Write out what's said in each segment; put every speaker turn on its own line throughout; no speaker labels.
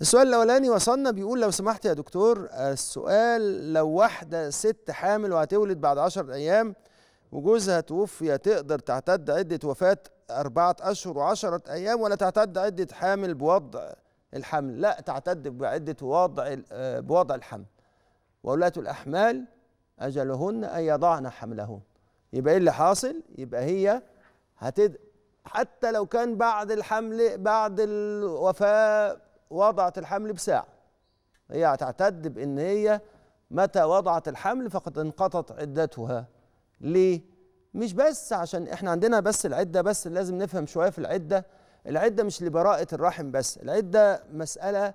السؤال الاولاني وصلنا بيقول لو سمحت يا دكتور آه، السؤال لو واحده ست حامل وهتولد بعد 10 ايام وجوزها توفي تقدر تعتد عده وفاه أربعة أشهر و10 أيام ولا تعتد عدة حامل بوضع الحمل لا تعتد بعدة وضع آه، بوضع الحمل وولاة الأحمال أجلهن أن يضعن حملهن يبقى إيه اللي حاصل يبقى هي هتد حتى لو كان بعد الحمل بعد الوفاة وضعت الحمل بساعة هي هتعتد بأن هي متى وضعت الحمل فقد انقطت عدتها ليه؟ مش بس عشان احنا عندنا بس العدة بس لازم نفهم شوية في العدة العدة مش لبراءة الرحم بس العدة مسألة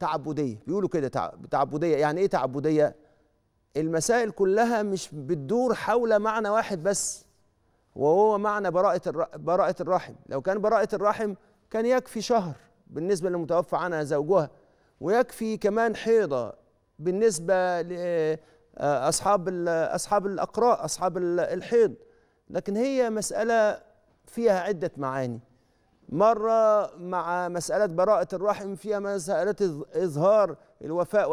تعبدية بيقولوا كده تعبدية يعني ايه تعبدية؟ المسائل كلها مش بتدور حول معنى واحد بس وهو معنى براءة براءة الرحم لو كان براءة الرحم كان يكفي شهر بالنسبة للمتوفى عنها زوجها ويكفي كمان حيضة بالنسبة لأصحاب آه، أصحاب الأقراء آه، أصحاب آه، الحيض لكن هي مسألة فيها عدة معاني مرة مع مسألة براءة الرحم فيها مسألة إظهار الوفاء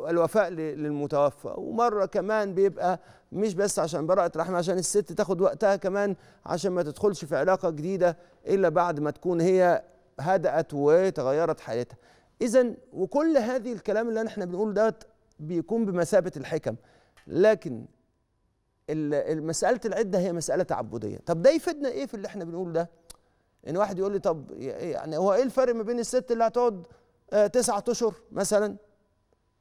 والوفاء للمتوفى ومرة كمان بيبقى مش بس عشان براءة رحم عشان الست تاخد وقتها كمان عشان ما تدخلش في علاقة جديدة إلا بعد ما تكون هي هدأت وتغيرت حالتها إذا وكل هذه الكلام اللي احنا بنقول ده بيكون بمثابة الحكم لكن مسألة العدة هي مسألة تعبدية طب ده يفيدنا إيه في اللي احنا بنقول ده إن واحد يقول لي طب إيه يعني هو إيه الفرق ما بين الست اللي هتقعد آه، تسعة أشهر مثلا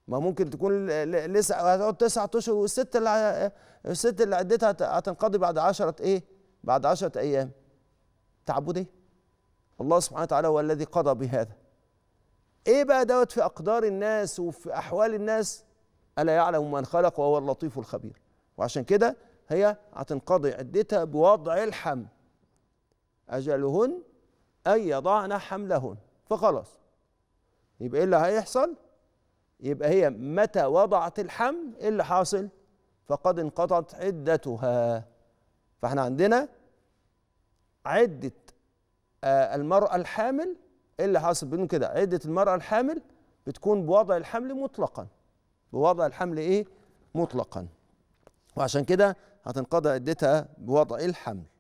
ما ممكن تكون لسه هتقعد تسعة أشهر والست اللي الست اللي عدتها هتنقضي بعد عشرة إيه؟ بعد عشرة أيام تعبدية الله سبحانه وتعالى هو الذي قضى بهذا ايه بقى دوت في اقدار الناس وفي احوال الناس الا يعلم من خلق وهو اللطيف الخبير وعشان كده هي هتنقضي عدتها بوضع الحمل اجلهن ان يضعن حملهن فخلاص يبقى ايه اللي هيحصل يبقى هي متى وضعت الحمل ايه اللي حاصل فقد انقطعت عدتها فاحنا عندنا عده آه، المرأة الحامل ايه اللي حاصل بيقولوا كده عدة المرأة الحامل بتكون بوضع الحمل مطلقا بوضع الحمل ايه مطلقا وعشان كده هتنقضي عدتها بوضع الحمل